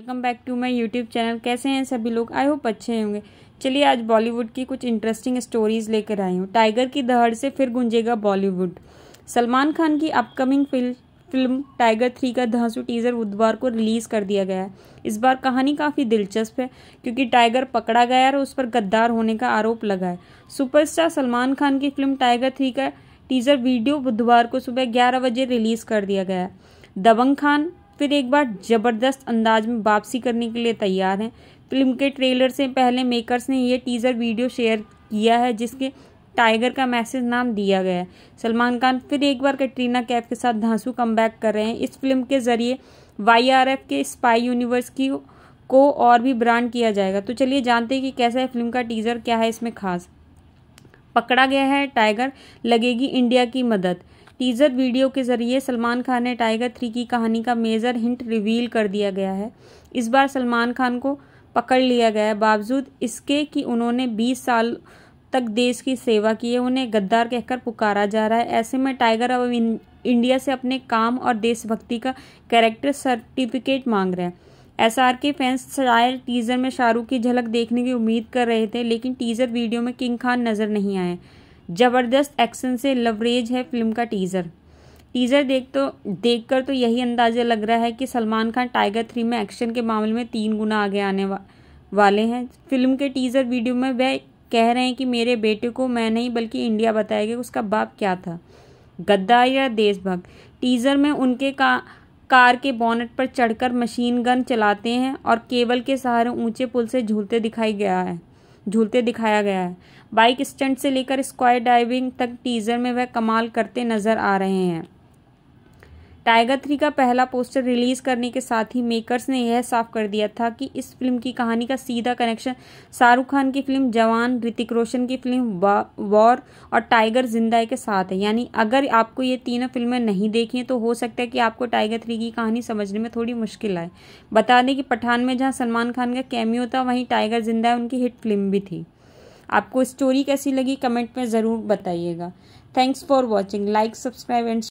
welcome back to my YouTube channel कैसे हैं सभी लोग आई होप अच्छे होंगे चलिए आज बॉलीवुड की कुछ इंटरेस्टिंग स्टोरीज लेकर आई हूँ टाइगर की दहड़ से फिर गुंजेगा बॉलीवुड सलमान खान की upcoming film film Tiger three का धांसू टीज़र बुधवार को रिलीज़ कर दिया गया है इस बार कहानी काफ़ी दिलचस्प है क्योंकि टाइगर पकड़ा गया और उस पर गद्दार होने का आरोप लगा है सुपरस्टार सलमान खान की फिल्म टाइगर थ्री का टीज़र वीडियो बुधवार को सुबह ग्यारह बजे रिलीज़ कर दिया गया है दबंग खान फिर एक बार ज़बरदस्त अंदाज में वापसी करने के लिए तैयार हैं फिल्म के ट्रेलर से पहले मेकर्स ने यह टीज़र वीडियो शेयर किया है जिसके टाइगर का मैसेज नाम दिया गया है सलमान खान फिर एक बार कैटरीना कैफ के साथ धांसू कम कर रहे हैं इस फिल्म के ज़रिए वाई के स्पाई यूनिवर्स की को और भी ब्रांड किया जाएगा तो चलिए जानते हैं कि कैसा है फिल्म का टीज़र क्या है इसमें खास पकड़ा गया है टाइगर लगेगी इंडिया की मदद टीज़र वीडियो के ज़रिए सलमान खान ने टाइगर थ्री की कहानी का मेजर हिंट रिवील कर दिया गया है इस बार सलमान खान को पकड़ लिया गया है बावजूद इसके कि उन्होंने 20 साल तक देश की सेवा की है उन्हें गद्दार कहकर पुकारा जा रहा है ऐसे में टाइगर अब इंडिया से अपने काम और देशभक्ति का कैरेक्टर सर्टिफिकेट मांग रहे हैं एस आर के फैंस शायद टीज़र में शाहरुख की झलक देखने की उम्मीद कर रहे थे लेकिन टीज़र वीडियो में किंग खान नज़र नहीं आए ज़बरदस्त एक्शन से लवरेज है फिल्म का टीज़र टीज़र देख तो देख कर तो यही अंदाज़ा लग रहा है कि सलमान खान टाइगर थ्री में एक्शन के मामले में तीन गुना आगे आने वा, वाले हैं फिल्म के टीज़र वीडियो में वह कह रहे हैं कि मेरे बेटे को मैं नहीं बल्कि इंडिया बताएगा गया उसका बाप क्या था गद्दार या देशभक्त टीज़र में उनके का कार के बॉनेट पर चढ़कर मशीन गन चलाते हैं और केबल के सहारे ऊंचे पुल से झूलते दिखाई गया है झूलते दिखाया गया है बाइक स्टंट से लेकर स्क्वायर डाइविंग तक टीजर में वह कमाल करते नजर आ रहे हैं टाइगर थ्री का पहला पोस्टर रिलीज करने के साथ ही मेकर्स ने यह साफ कर दिया था कि इस फिल्म की कहानी का सीधा कनेक्शन शाहरुख खान की फिल्म जवान ऋतिक रोशन की फिल्म वॉर और टाइगर जिंदा के साथ है यानी अगर आपको ये तीनों फिल्में नहीं देखी तो हो सकता है कि आपको टाइगर थ्री की कहानी समझने में थोड़ी मुश्किल आए बता दें कि पठान में जहाँ सलमान खान का कैमियो था वहीं टाइगर जिंदा उनकी हिट फिल्म भी थी आपको स्टोरी कैसी लगी कमेंट में ज़रूर बताइएगा thanks for watching like subscribe and